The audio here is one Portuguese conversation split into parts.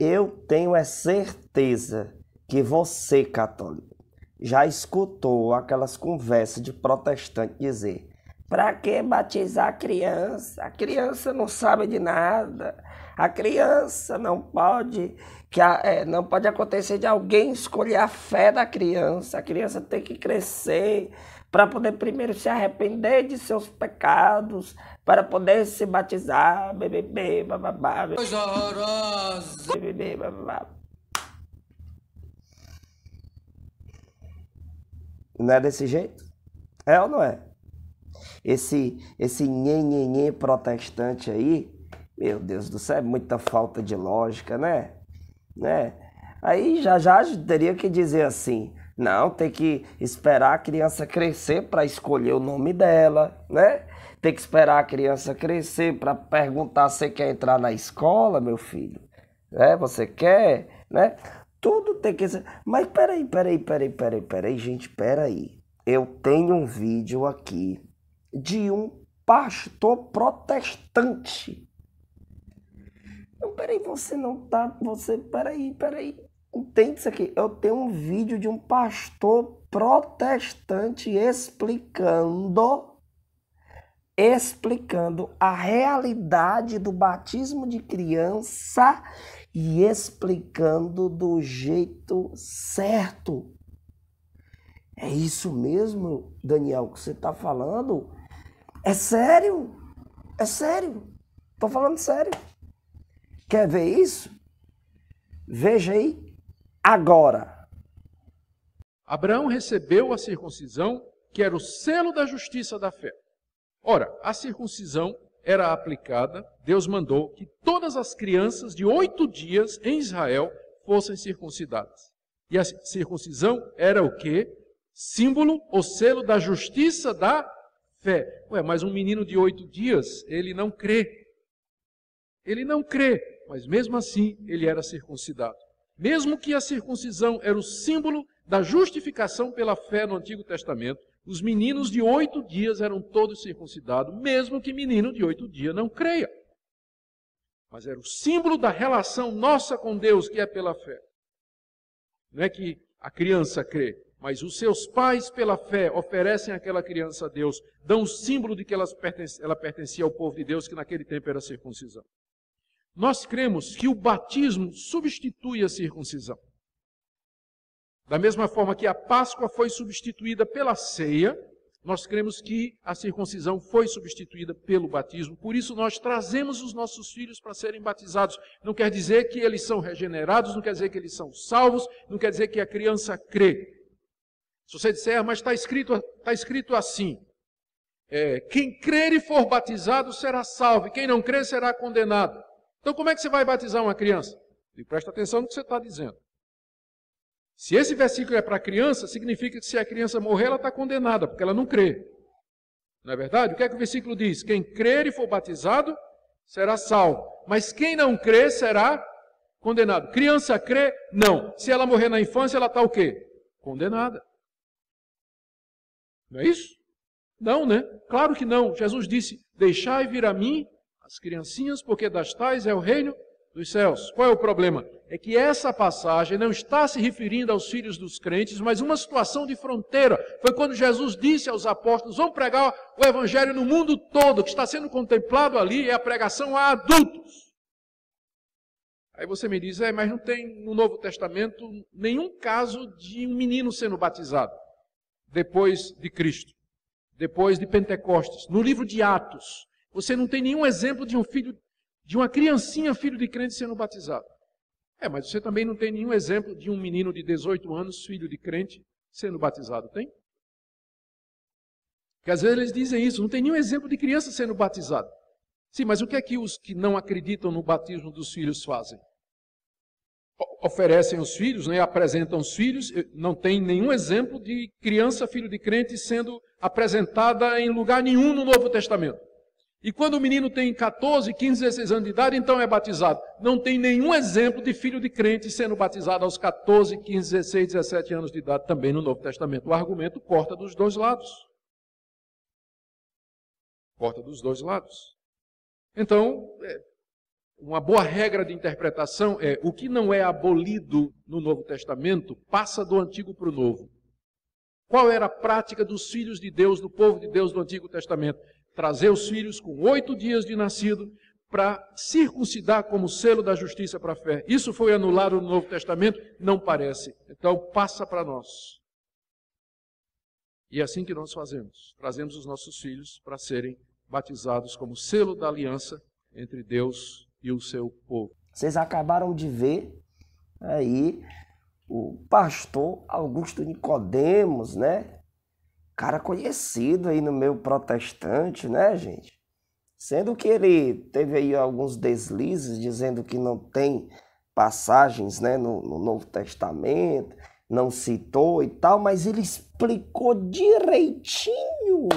Eu tenho a é certeza que você, católico, já escutou aquelas conversas de protestante dizer: para que batizar a criança? A criança não sabe de nada. A criança não pode que a, é, não pode acontecer de alguém escolher a fé da criança. A criança tem que crescer para poder primeiro se arrepender de seus pecados, para poder se batizar, bebê, bababá. Coisa horrorosa. Bebê, bababá. Não é desse jeito? É ou não é? Esse esse nhenhenhê protestante aí, meu Deus do céu, é muita falta de lógica, né? Né? Aí já já teria que dizer assim: não, tem que esperar a criança crescer para escolher o nome dela, né? Tem que esperar a criança crescer para perguntar se quer entrar na escola, meu filho. É, você quer, né? Tudo tem que ser. Mas peraí, peraí, peraí, peraí, peraí, gente, peraí. Eu tenho um vídeo aqui de um pastor protestante. Não, peraí, você não tá. Você, peraí, peraí. Entende isso aqui? Eu tenho um vídeo de um pastor protestante explicando explicando a realidade do batismo de criança e explicando do jeito certo. É isso mesmo, Daniel, que você está falando? É sério? É sério? estou falando sério. Quer ver isso? Veja aí agora. Abraão recebeu a circuncisão, que era o selo da justiça da fé. Ora, a circuncisão era aplicada, Deus mandou que todas as crianças de oito dias em Israel fossem circuncidadas. E a circuncisão era o quê? Símbolo ou selo da justiça da fé. Ué, mas um menino de oito dias, ele não crê. Ele não crê, mas mesmo assim ele era circuncidado. Mesmo que a circuncisão era o símbolo da justificação pela fé no Antigo Testamento, os meninos de oito dias eram todos circuncidados, mesmo que menino de oito dias não creia. Mas era o símbolo da relação nossa com Deus, que é pela fé. Não é que a criança crê, mas os seus pais, pela fé, oferecem aquela criança a Deus, dão o símbolo de que ela pertencia, ela pertencia ao povo de Deus, que naquele tempo era circuncisão. Nós cremos que o batismo substitui a circuncisão. Da mesma forma que a Páscoa foi substituída pela ceia, nós cremos que a circuncisão foi substituída pelo batismo. Por isso, nós trazemos os nossos filhos para serem batizados. Não quer dizer que eles são regenerados, não quer dizer que eles são salvos, não quer dizer que a criança crê. Se você disser, ah, mas está escrito, está escrito assim: é, quem crer e for batizado será salvo, e quem não crer será condenado. Então, como é que você vai batizar uma criança? E presta atenção no que você está dizendo. Se esse versículo é para criança, significa que se a criança morrer, ela está condenada, porque ela não crê. Não é verdade? O que é que o versículo diz? Quem crer e for batizado será salvo, mas quem não crê será condenado. Criança crê? Não. Se ela morrer na infância, ela está o quê? Condenada. Não é isso? Não, né? Claro que não. Jesus disse: Deixai vir a mim as criancinhas, porque das tais é o reino dos céus. Qual é o problema? É que essa passagem não está se referindo aos filhos dos crentes, mas uma situação de fronteira. Foi quando Jesus disse aos apóstolos: vão pregar o evangelho no mundo todo, o que está sendo contemplado ali é a pregação a adultos. Aí você me diz, é, mas não tem no Novo Testamento nenhum caso de um menino sendo batizado depois de Cristo, depois de Pentecostes. No livro de Atos, você não tem nenhum exemplo de um filho, de uma criancinha filho de crente sendo batizado. É, mas você também não tem nenhum exemplo de um menino de 18 anos, filho de crente, sendo batizado, tem? Porque às vezes eles dizem isso, não tem nenhum exemplo de criança sendo batizada. Sim, mas o que é que os que não acreditam no batismo dos filhos fazem? Oferecem os filhos, né? apresentam os filhos, eh, não tem nenhum exemplo de criança, filho de crente, sendo apresentada em lugar nenhum no Novo Testamento. E quando o menino tem 14, 15, 16 anos de idade, então é batizado. Não tem nenhum exemplo de filho de crente sendo batizado aos 14, 15, 16, 17 anos de idade também no Novo Testamento. O argumento corta dos dois lados. Corta dos dois lados. Então, é, uma boa regra de interpretação é o que não é abolido no Novo Testamento passa do Antigo para o Novo. Qual era a prática dos filhos de Deus, do povo de Deus do Antigo Testamento? trazer os filhos com oito dias de nascido para circuncidar como selo da justiça para a fé. Isso foi anulado no Novo Testamento? Não parece. Então passa para nós. E é assim que nós fazemos. Trazemos os nossos filhos para serem batizados como selo da aliança entre Deus e o seu povo. Vocês acabaram de ver né, aí o pastor Augusto Nicodemos, né? cara conhecido aí no meio protestante, né, gente? Sendo que ele teve aí alguns deslizes dizendo que não tem passagens né, no, no Novo Testamento, não citou e tal, mas ele explicou direitinho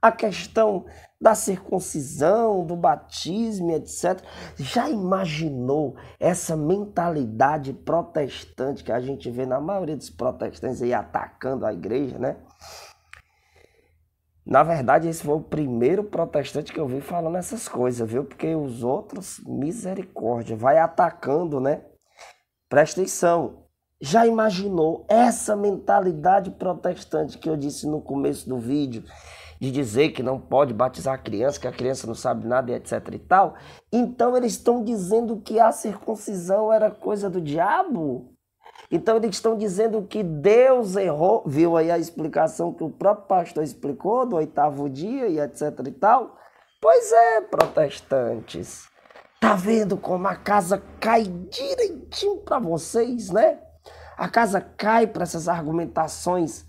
a questão da circuncisão, do batismo, etc. Já imaginou essa mentalidade protestante que a gente vê na maioria dos protestantes aí atacando a igreja, né? Na verdade, esse foi o primeiro protestante que eu vi falando essas coisas, viu? Porque os outros, misericórdia, vai atacando, né? Presta atenção. Já imaginou essa mentalidade protestante que eu disse no começo do vídeo, de dizer que não pode batizar a criança, que a criança não sabe nada e etc e tal? Então eles estão dizendo que a circuncisão era coisa do diabo? Então eles estão dizendo que Deus errou, viu aí a explicação que o próprio pastor explicou do oitavo dia e etc e tal? Pois é, protestantes. Tá vendo como a casa cai direitinho para vocês, né? A casa cai para essas argumentações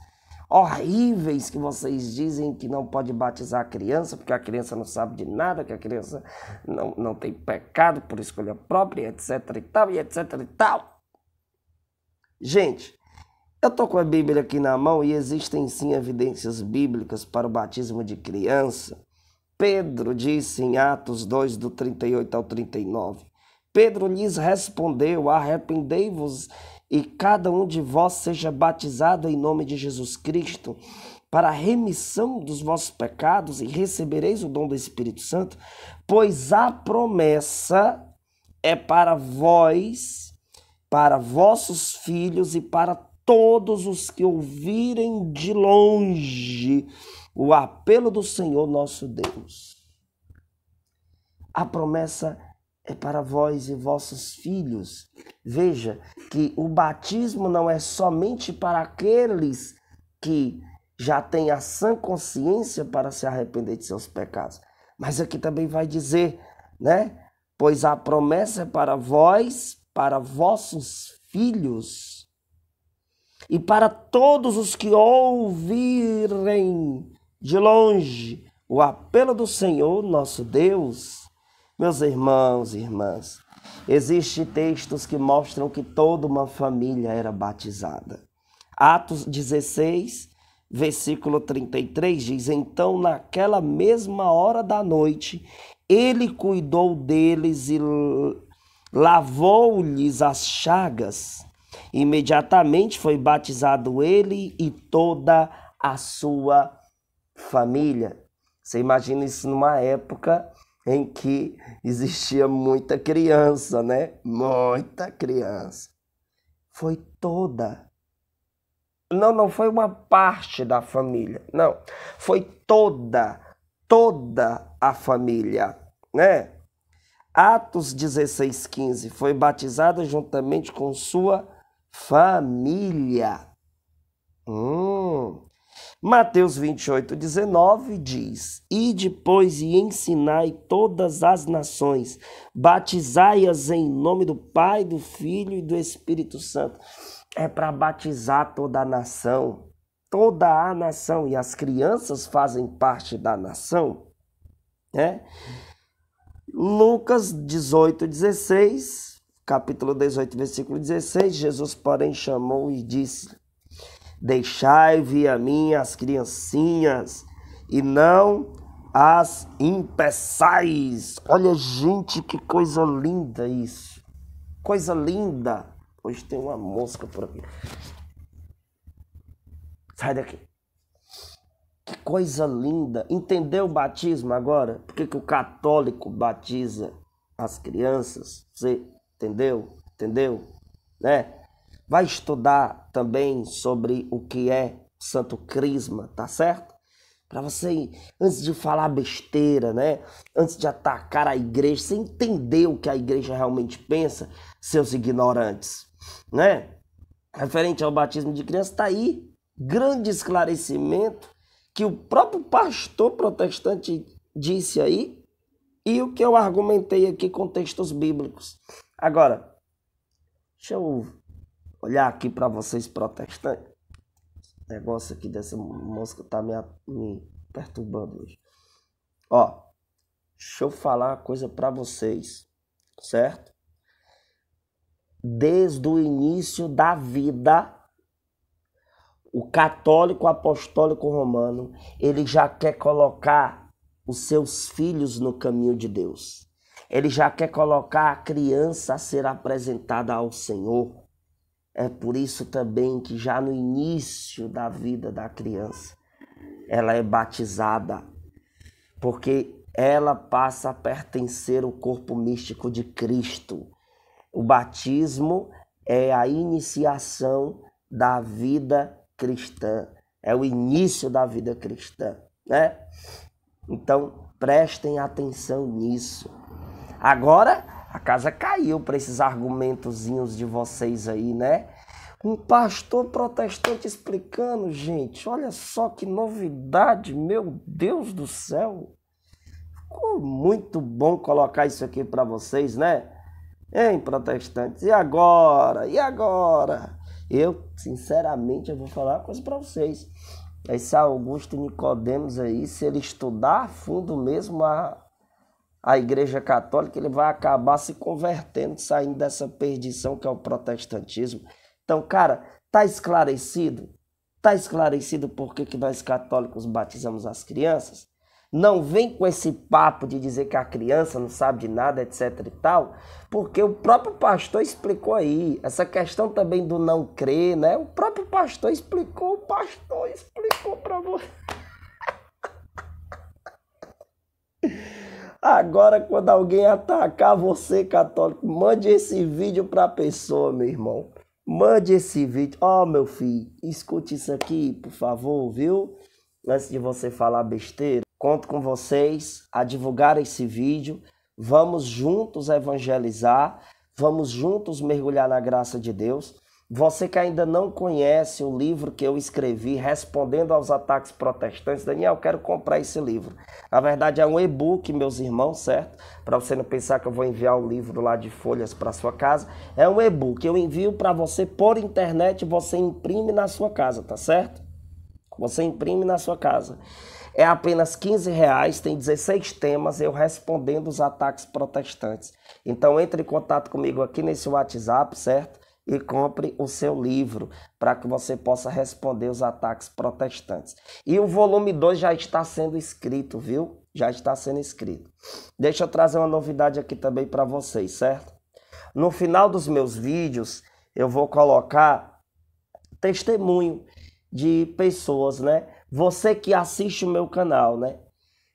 horríveis que vocês dizem que não pode batizar a criança, porque a criança não sabe de nada, que a criança não, não tem pecado por escolha própria, etc e tal, e etc e tal. Gente, eu estou com a Bíblia aqui na mão e existem sim evidências bíblicas para o batismo de criança. Pedro disse em Atos 2, do 38 ao 39. Pedro lhes respondeu: Arrependei-vos e cada um de vós seja batizado em nome de Jesus Cristo para a remissão dos vossos pecados e recebereis o dom do Espírito Santo, pois a promessa é para vós, para vossos filhos e para todos os que ouvirem de longe o apelo do Senhor nosso Deus. A promessa é para vós e vossos filhos Veja que o batismo não é somente para aqueles que já têm a sã consciência para se arrepender de seus pecados. Mas aqui também vai dizer, né? Pois a promessa é para vós, para vossos filhos e para todos os que ouvirem de longe o apelo do Senhor nosso Deus. Meus irmãos e irmãs, Existem textos que mostram que toda uma família era batizada. Atos 16, versículo 33 diz: Então, naquela mesma hora da noite, ele cuidou deles e lavou-lhes as chagas. Imediatamente foi batizado ele e toda a sua família. Você imagina isso numa época em que existia muita criança, né? Muita criança. Foi toda. Não, não foi uma parte da família, não. Foi toda, toda a família, né? Atos 16, 15. Foi batizada juntamente com sua família. Mateus 28, 19 diz: E depois e ensinai todas as nações, batizai-as em nome do Pai, do Filho e do Espírito Santo. É para batizar toda a nação, toda a nação, e as crianças fazem parte da nação, né? Lucas 18, 16, capítulo 18, versículo 16, Jesus, porém, chamou e disse: Deixai vir a mim as criancinhas e não as impeçais. Olha, gente, que coisa linda isso. Coisa linda. Hoje tem uma mosca por aqui. Sai daqui. Que coisa linda. Entendeu o batismo agora? Por que, que o católico batiza as crianças? Você entendeu? Entendeu? Né? Vai estudar também sobre o que é Santo Crisma, tá certo? Para você, antes de falar besteira, né? Antes de atacar a igreja, você entender o que a igreja realmente pensa, seus ignorantes, né? Referente ao batismo de criança, tá aí grande esclarecimento que o próprio pastor protestante disse aí e o que eu argumentei aqui com textos bíblicos. Agora, deixa eu olhar aqui para vocês protestantes. O negócio aqui dessa mosca tá me, me perturbando hoje. Ó, deixa eu falar uma coisa para vocês, certo? Desde o início da vida, o católico apostólico romano, ele já quer colocar os seus filhos no caminho de Deus. Ele já quer colocar a criança a ser apresentada ao Senhor. É por isso também que já no início da vida da criança ela é batizada, porque ela passa a pertencer ao corpo místico de Cristo. O batismo é a iniciação da vida cristã, é o início da vida cristã, né? Então, prestem atenção nisso. Agora, a casa caiu para esses argumentozinhos de vocês aí, né? Um pastor protestante explicando, gente, olha só que novidade, meu Deus do céu. Ficou muito bom colocar isso aqui para vocês, né? Hein, protestantes? E agora? E agora? Eu, sinceramente, eu vou falar uma coisa para vocês. Esse Augusto Nicodemos aí, se ele estudar a fundo mesmo a a Igreja Católica, ele vai acabar se convertendo, saindo dessa perdição que é o protestantismo. Então, cara, tá esclarecido? Tá esclarecido por que, que nós católicos batizamos as crianças? Não vem com esse papo de dizer que a criança não sabe de nada, etc e tal, porque o próprio pastor explicou aí. Essa questão também do não crer, né? O próprio pastor explicou, o pastor explicou para você. Agora, quando alguém atacar você, católico, mande esse vídeo para a pessoa, meu irmão. Mande esse vídeo. Ó, oh, meu filho, escute isso aqui, por favor, viu? Antes de você falar besteira, conto com vocês a divulgar esse vídeo. Vamos juntos evangelizar, vamos juntos mergulhar na graça de Deus. Você que ainda não conhece o livro que eu escrevi respondendo aos ataques protestantes, Daniel, quero comprar esse livro. Na verdade, é um e-book, meus irmãos, certo? Para você não pensar que eu vou enviar o um livro lá de folhas para sua casa. É um e-book. Eu envio para você por internet, você imprime na sua casa, tá certo? Você imprime na sua casa. É apenas 15 reais, tem 16 temas, eu respondendo os ataques protestantes. Então entre em contato comigo aqui nesse WhatsApp, certo? e compre o seu livro para que você possa responder os ataques protestantes. E o volume 2 já está sendo escrito, viu? Já está sendo escrito. Deixa eu trazer uma novidade aqui também para vocês, certo? No final dos meus vídeos, eu vou colocar testemunho de pessoas, né? Você que assiste o meu canal, né?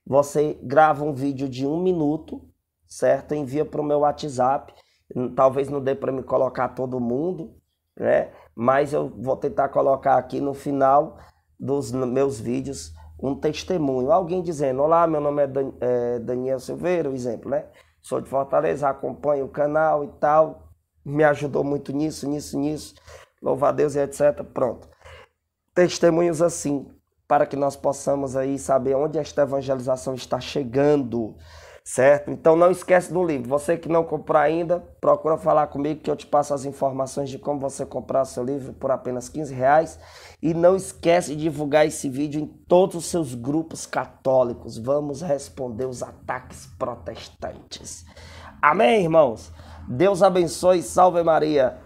Você grava um vídeo de um minuto, certo? Envia para o meu WhatsApp Talvez não dê para me colocar todo mundo, né? Mas eu vou tentar colocar aqui no final dos meus vídeos um testemunho, alguém dizendo: Olá, meu nome é, Dan é Daniel Silveira, exemplo, né? Sou de Fortaleza, acompanho o canal e tal, me ajudou muito nisso, nisso, nisso, louva a Deus e etc. Pronto. Testemunhos assim, para que nós possamos aí saber onde esta evangelização está chegando certo? Então não esquece do livro. Você que não comprou ainda, procura falar comigo que eu te passo as informações de como você comprar seu livro por apenas 15 reais. E não esquece de divulgar esse vídeo em todos os seus grupos católicos. Vamos responder os ataques protestantes. Amém, irmãos? Deus abençoe, salve Maria.